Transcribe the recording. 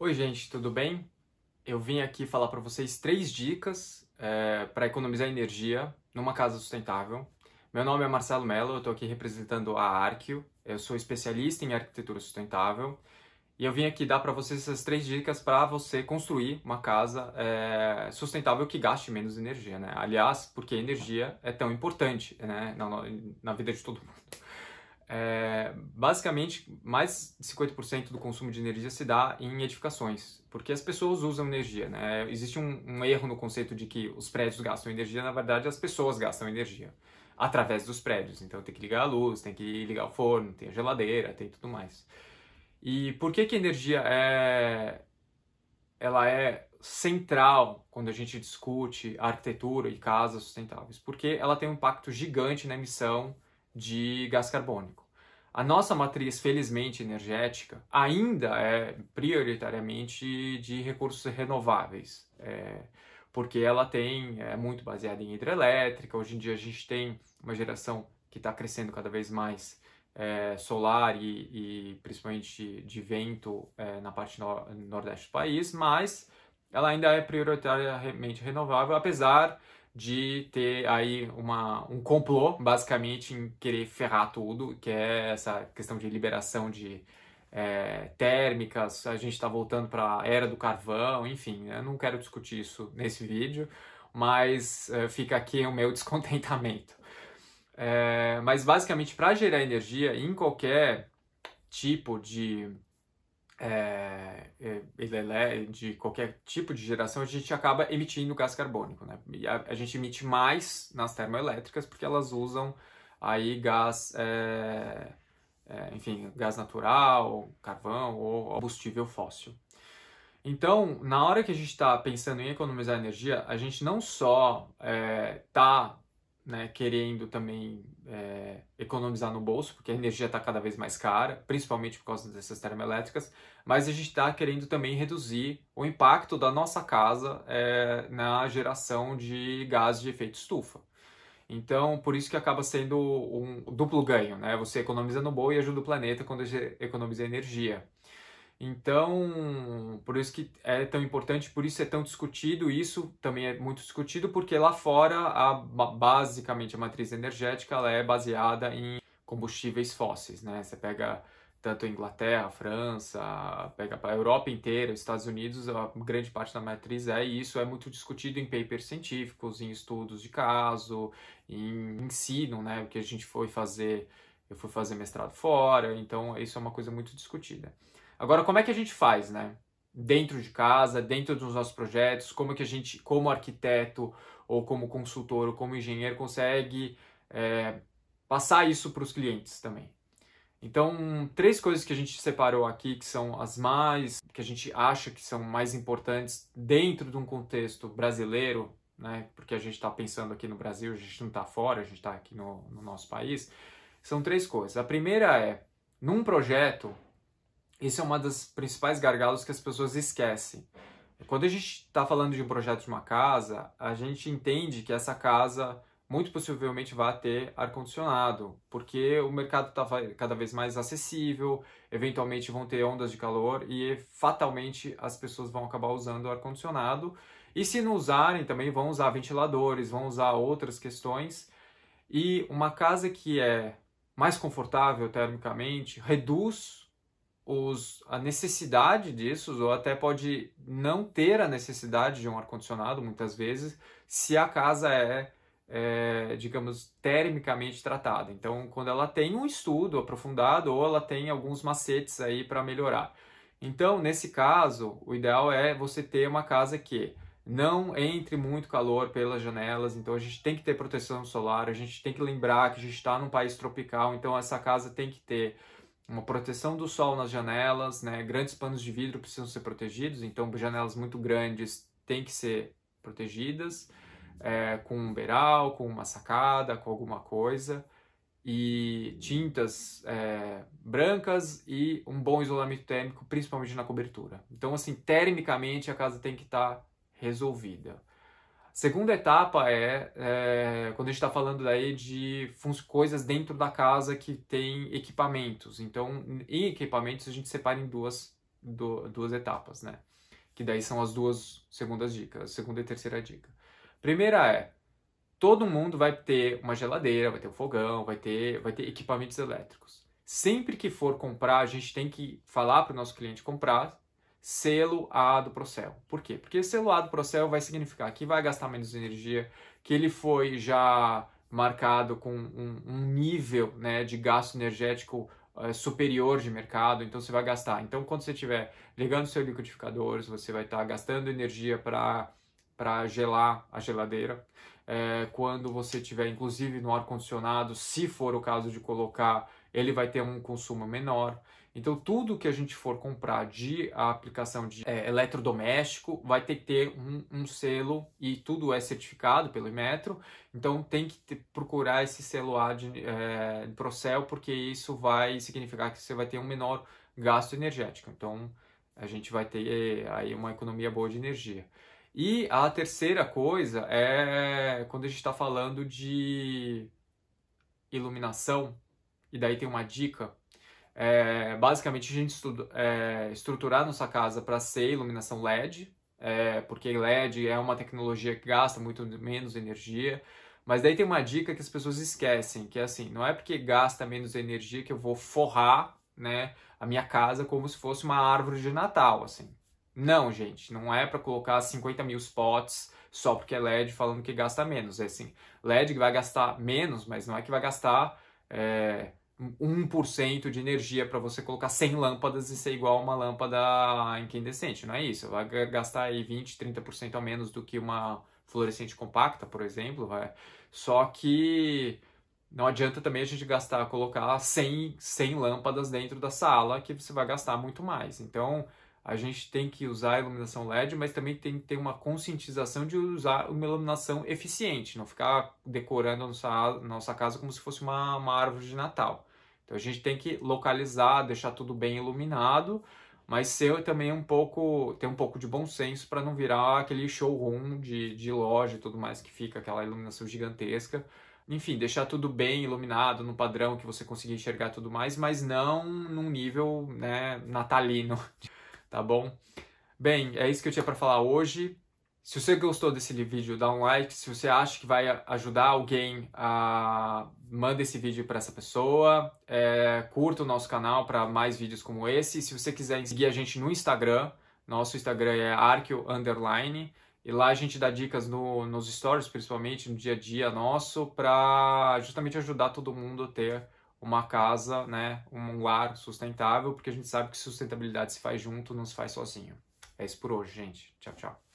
Oi, gente, tudo bem? Eu vim aqui falar para vocês três dicas é, para economizar energia numa casa sustentável. Meu nome é Marcelo Mello, eu estou aqui representando a Arquio, eu sou especialista em arquitetura sustentável e eu vim aqui dar para vocês essas três dicas para você construir uma casa é, sustentável que gaste menos energia, né? Aliás, porque energia é tão importante né? na, na vida de todo mundo. É, basicamente, mais de 50% do consumo de energia se dá em edificações, porque as pessoas usam energia. Né? Existe um, um, erro no conceito de que os prédios gastam energia, na verdade, as pessoas gastam energia através dos prédios. Então, tem que ligar a luz, tem que ligar o forno, tem a geladeira, tem tudo mais. E por que, que a energia é, ela é central quando a gente discute arquitetura e casas sustentáveis? Porque ela tem um impacto gigante na emissão de gás carbônico. A nossa matriz, felizmente, energética ainda é prioritariamente de recursos renováveis, é, porque ela tem é muito baseada em hidrelétrica. Hoje em dia a gente tem uma geração que está crescendo cada vez mais é, solar e, e, principalmente de vento é, na parte no, nordeste do país, mas ela ainda é prioritariamente renovável, apesar de ter aí uma, um complô, basicamente, em querer ferrar tudo, que é essa questão de liberação de é, térmicas, a gente está voltando para a era do carvão, enfim, eu não quero discutir isso nesse vídeo, mas é, fica aqui o meu descontentamento. É, mas basicamente, para gerar energia em qualquer tipo de é, é, ele é de qualquer tipo de geração, a gente acaba emitindo gás carbônico. Né? A, a, gente emite mais nas termoelétricas porque elas usam aí gás, é, é, enfim, gás natural, carvão ou combustível fóssil. Então, na hora que a gente está pensando em economizar energia, a gente não só está é, né, querendo também é, economizar no bolso, porque a energia está cada vez mais cara, principalmente por causa dessas termoelétricas, mas a gente está querendo também reduzir o impacto da nossa casa é, na geração de gás de efeito estufa. Então, por isso que acaba sendo um duplo ganho, né? Você economiza no bolso e ajuda o planeta quando economiza energia. Então, por isso que é tão importante, por isso é tão discutido, isso também é muito discutido, porque lá fora, a, basicamente, a matriz energética ela é baseada em combustíveis fósseis, né? Você pega tanto a Inglaterra, a França, pega a Europa inteira, os Estados Unidos, a grande parte da matriz é, e isso é muito discutido em papers científicos, em estudos de caso, em ensino, né? O que a gente foi fazer, eu fui fazer mestrado fora, então isso é uma coisa muito discutida. Agora, como é que a gente faz, né? Dentro de casa, dentro dos nossos projetos, como é que a gente, como arquiteto, ou como consultor, ou como engenheiro, consegue é, passar isso para os clientes também. Então, três coisas que a gente separou aqui que são as mais, que a gente acha que são mais importantes dentro de um contexto brasileiro, né? Porque a gente está pensando aqui no Brasil, a gente não está fora, a gente está aqui no, no nosso país. São três coisas. A primeira é, num projeto, isso é uma das principais gargalos que as pessoas esquecem. Quando a gente está falando de um projeto de uma casa, a gente entende que essa casa muito possivelmente vai ter ar-condicionado, porque o mercado está cada vez mais acessível, eventualmente vão ter ondas de calor e fatalmente as pessoas vão acabar usando ar-condicionado. E se não usarem, também vão usar ventiladores, vão usar outras questões. E uma casa que é mais confortável termicamente reduz os, a necessidade disso, ou até pode não ter a necessidade de um ar-condicionado, muitas vezes, se a casa é, é, digamos, termicamente tratada. Então, quando ela tem um estudo aprofundado ou ela tem alguns macetes aí para melhorar. Então, nesse caso, o ideal é você ter uma casa que não entre muito calor pelas janelas, então a gente tem que ter proteção solar, a gente tem que lembrar que a gente está num país tropical, então essa casa tem que ter uma proteção do sol nas janelas, né? Grandes panos de vidro precisam ser protegidos, então janelas muito grandes têm que ser protegidas é, com um beiral, com uma sacada, com alguma coisa e tintas é, brancas e um bom isolamento térmico, principalmente na cobertura. Então, assim, termicamente a casa tem que estar tá resolvida. Segunda etapa é, é quando a gente está falando daí de coisas dentro da casa que tem equipamentos. Então, em equipamentos a gente separa em duas, do, duas etapas, né? Que daí são as duas segundas dicas, segunda e terceira dica. Primeira é, todo mundo vai ter uma geladeira, vai ter um fogão, vai ter, vai ter equipamentos elétricos. Sempre que for comprar, a gente tem que falar para o nosso cliente comprar selo A do Procel. Por quê? Porque selo A do Procel vai significar que vai gastar menos energia, que ele foi já marcado com um, um nível né, de gasto energético eh, superior de mercado, então você vai gastar. Então, quando você estiver ligando seu liquidificador, você vai estar tá gastando energia para para gelar a geladeira, é, quando você tiver, inclusive, no ar condicionado, se for o caso de colocar, ele vai ter um consumo menor. Então, tudo que a gente for comprar de aplicação de é, eletrodoméstico vai ter que ter um, um, selo e tudo é certificado pelo Imetro. Então, tem que ter, procurar esse selo A de é, Procel, porque isso vai significar que você vai ter um menor gasto energético. Então, a gente vai ter é, aí uma economia boa de energia. E a terceira coisa é quando a gente está falando de iluminação, e daí tem uma dica é, basicamente, a gente estudo, é, estruturar nossa casa para ser iluminação LED, é, porque LED é uma tecnologia que gasta muito menos energia. Mas daí tem uma dica que as pessoas esquecem, que é assim, não é porque gasta menos energia que eu vou forrar né, a minha casa como se fosse uma árvore de Natal, assim. Não, gente, não é para colocar 50 mil spots só porque é LED falando que gasta menos. É assim, LED vai gastar menos, mas não é que vai gastar é, 1% de energia para você colocar 100 lâmpadas e ser igual a uma lâmpada incandescente, não é isso? Vai gastar aí 20, 30% a menos do que uma fluorescente compacta, por exemplo, vai. Só que não adianta também a gente gastar, colocar 100, 100 lâmpadas dentro da sala, que você vai gastar muito mais. Então, a gente tem que usar a iluminação LED, mas também tem que ter uma conscientização de usar uma iluminação eficiente, não ficar decorando a nossa, nossa casa como se fosse uma, uma árvore de Natal. Então a gente tem que localizar, deixar tudo bem iluminado, mas ser também um pouco, ter um pouco de bom senso para não virar aquele showroom de, de loja e tudo mais que fica aquela iluminação gigantesca. Enfim, deixar tudo bem iluminado, no padrão que você conseguir enxergar tudo mais, mas não num nível né, natalino, tá bom? Bem, é isso que eu tinha para falar hoje. Se você gostou desse vídeo, dá um like. Se você acha que vai ajudar alguém, a... manda esse vídeo para essa pessoa. É, curta o nosso canal para mais vídeos como esse. Se você quiser seguir a gente no Instagram, nosso Instagram é arqueo underline. E lá a gente dá dicas no, nos stories, principalmente no dia a dia nosso, para justamente ajudar todo mundo a ter uma casa, né, um lar sustentável, porque a gente sabe que sustentabilidade se faz junto, não se faz sozinho. É isso por hoje, gente. Tchau, tchau.